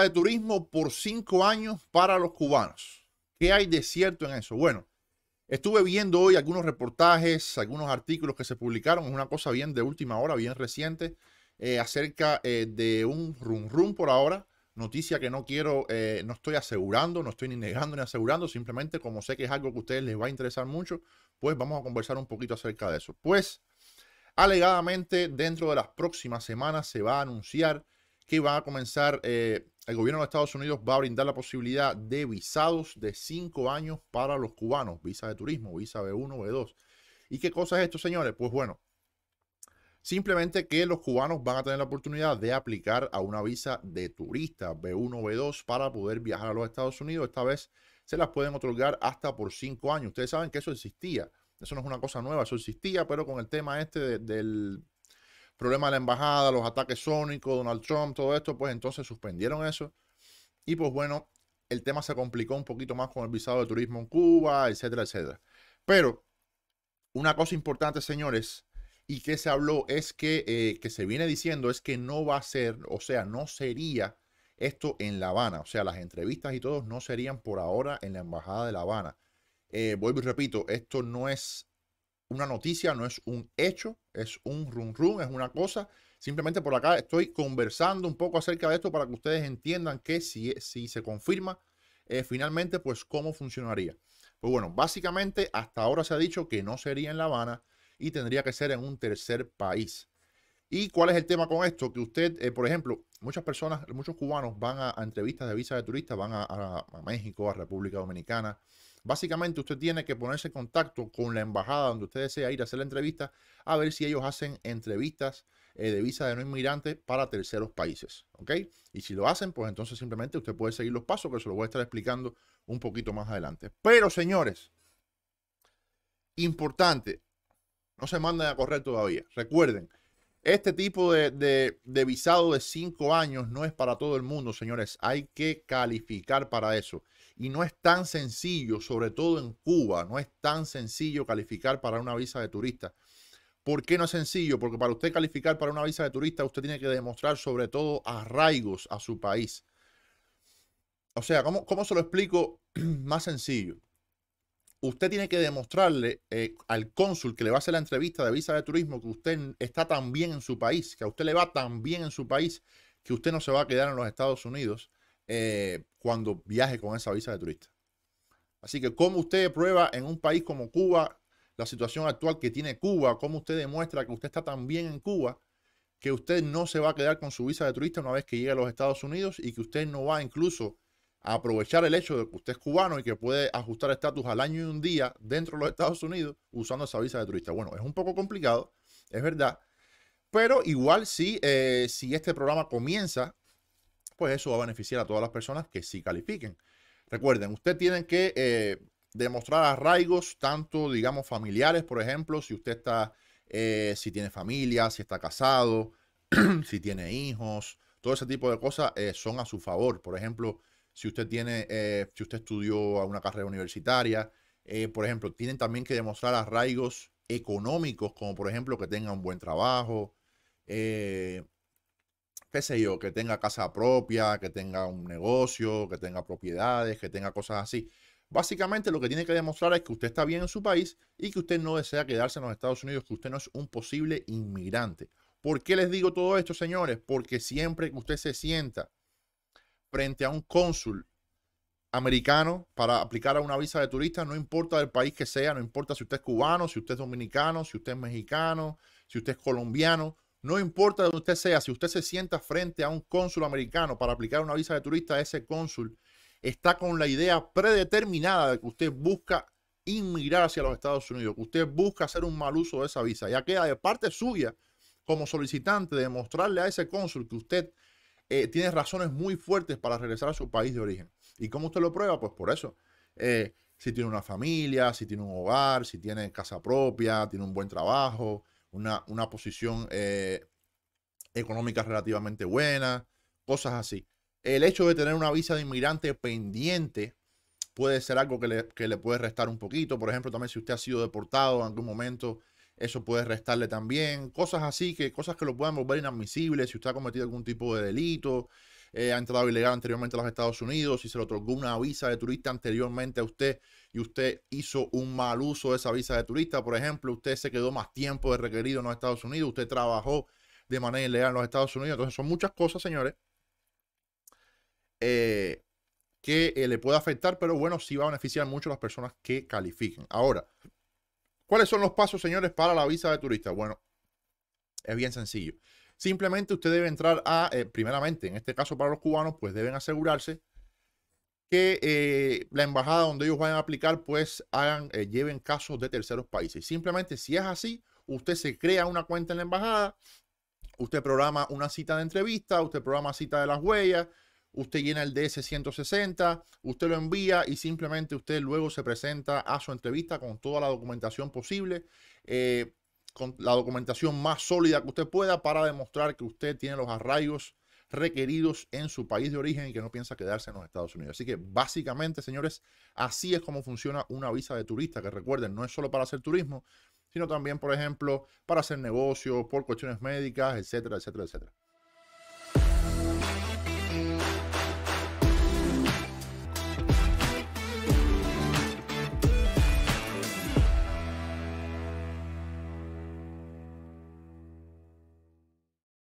de turismo por cinco años para los cubanos. ¿Qué hay de cierto en eso? Bueno, estuve viendo hoy algunos reportajes, algunos artículos que se publicaron, es una cosa bien de última hora, bien reciente, eh, acerca eh, de un rum rum por ahora, noticia que no quiero, eh, no estoy asegurando, no estoy ni negando ni asegurando, simplemente como sé que es algo que a ustedes les va a interesar mucho, pues vamos a conversar un poquito acerca de eso. Pues, alegadamente, dentro de las próximas semanas se va a anunciar que va a comenzar, eh, el gobierno de Estados Unidos va a brindar la posibilidad de visados de cinco años para los cubanos, visa de turismo, visa B1, B2. ¿Y qué cosa es esto, señores? Pues bueno, simplemente que los cubanos van a tener la oportunidad de aplicar a una visa de turista B1, B2 para poder viajar a los Estados Unidos. Esta vez se las pueden otorgar hasta por cinco años. Ustedes saben que eso existía. Eso no es una cosa nueva, eso existía, pero con el tema este del Problema de la embajada, los ataques sónicos, Donald Trump, todo esto, pues entonces suspendieron eso. Y pues bueno, el tema se complicó un poquito más con el visado de turismo en Cuba, etcétera, etcétera. Pero una cosa importante, señores, y que se habló es que, eh, que se viene diciendo es que no va a ser, o sea, no sería esto en La Habana. O sea, las entrevistas y todos no serían por ahora en la Embajada de La Habana. Eh, vuelvo y repito, esto no es una noticia, no es un hecho, es un rum-rum es una cosa. Simplemente por acá estoy conversando un poco acerca de esto para que ustedes entiendan que si, e, si se confirma eh, finalmente, pues cómo funcionaría. Pues bueno, básicamente hasta ahora se ha dicho que no sería en La Habana y tendría que ser en un tercer país. ¿Y cuál es el tema con esto? Que usted, eh, por ejemplo, muchas personas, muchos cubanos van a, entrevistas de visa de turistas van a México, a República Dominicana, Básicamente usted tiene que ponerse en contacto con la embajada donde usted desea ir a hacer la entrevista a ver si ellos hacen entrevistas eh, de visa de no inmigrante para terceros países. ¿Ok? Y si lo hacen, pues entonces simplemente usted puede seguir los pasos que se lo voy a estar explicando un poquito más adelante. Pero señores, importante, no se manden a correr todavía. Recuerden, este tipo de, visado de cinco años no es para todo el mundo, señores. Hay que calificar para eso. Y no es tan sencillo, sobre todo en Cuba, no es tan sencillo calificar para una visa de turista. ¿Por qué no es sencillo? Porque para usted calificar para una visa de turista, usted tiene que demostrar sobre todo arraigos a su país. O sea, ¿cómo, se lo explico más sencillo? Usted tiene que demostrarle eh, al cónsul que le va a hacer la entrevista de visa de turismo que usted está tan bien en su país, que a usted le va tan bien en su país, que usted no se va a quedar en los Estados Unidos eh, cuando viaje con esa visa de turista. Así que, ¿cómo usted prueba en un país como Cuba la situación actual que tiene Cuba? ¿Cómo usted demuestra que usted está tan bien en Cuba que usted no se va a quedar con su visa de turista una vez que llegue a los Estados Unidos y que usted no va incluso a aprovechar el hecho de que usted es cubano y que puede ajustar estatus al año y un día dentro de los Estados Unidos usando esa visa de turista? Bueno, es un poco complicado, es verdad. Pero igual sí, eh, si este programa comienza pues eso va a beneficiar a todas las personas que sí califiquen. Recuerden, usted tienen que eh, demostrar arraigos, tanto, digamos, familiares, por ejemplo, si usted está, eh, si tiene familia, si está casado, si tiene hijos, todo ese tipo de cosas eh, son a su favor. Por ejemplo, si usted tiene, si usted estudió una carrera universitaria, por ejemplo, tienen también que demostrar arraigos económicos, como por ejemplo que tenga un buen trabajo, eh, qué sé yo, que tenga casa propia, que tenga un negocio, que tenga propiedades, que tenga cosas así. Básicamente lo que tiene que demostrar es que usted está bien en su país y que usted no desea quedarse en los Estados Unidos, que usted no es un posible inmigrante. ¿Por qué les digo todo esto, señores? Porque siempre que usted se sienta frente a un cónsul americano para aplicar a una visa de turista, no importa del país que sea, no importa si usted es cubano, si usted es dominicano, si usted es mexicano, si usted es colombiano, no importa de donde usted sea, si usted se sienta frente a un cónsul americano para aplicar una visa de turista, ese cónsul está con la idea predeterminada de que usted busca inmigrar hacia los Estados Unidos, que usted busca hacer un mal uso de esa visa. Ya queda de parte suya como solicitante demostrarle a ese cónsul que usted eh, tiene razones muy fuertes para regresar a su país de origen. ¿Y cómo usted lo prueba? Pues por eso. Eh, si tiene una familia, si tiene un hogar, si tiene casa propia, tiene un buen trabajo, una, posición eh, económica relativamente buena, cosas así. El hecho de tener una visa de inmigrante pendiente puede ser algo que le, puede restar un poquito. Por ejemplo, también si usted ha sido deportado en algún momento, eso puede restarle también. Cosas así, que cosas que lo puedan volver inadmisible si usted ha cometido algún tipo de delito. Eh, ha entrado ilegal anteriormente a los Estados Unidos, si se le otorgó una visa de turista anteriormente a usted y usted hizo un mal uso de esa visa de turista, por ejemplo, usted se quedó más tiempo de requerido en los Estados Unidos, usted trabajó de manera ilegal en los Estados Unidos. Entonces son muchas cosas, señores, eh, que eh, le puede afectar, pero bueno, sí va a beneficiar mucho a las personas que califiquen. Ahora, ¿cuáles son los pasos, señores, para la visa de turista? Bueno, es bien sencillo. Simplemente usted debe entrar a, eh, primeramente, en este caso para los cubanos, pues deben asegurarse que eh, la embajada donde ellos vayan a aplicar, pues hagan, eh, lleven casos de terceros países. Simplemente si es así, usted se crea una cuenta en la embajada, usted programa una cita de entrevista, usted programa cita de las huellas, usted llena el DS-160, usted lo envía y simplemente usted luego se presenta a su entrevista con toda la documentación posible con la documentación más sólida que usted pueda para demostrar que usted tiene los arraigos requeridos en su país de origen y que no piensa quedarse en los Estados Unidos. Así que básicamente, señores, así es como funciona una visa de turista, que recuerden, no es solo para hacer turismo, sino también, por ejemplo, para hacer negocios, por cuestiones médicas, etcétera, etcétera, etcétera.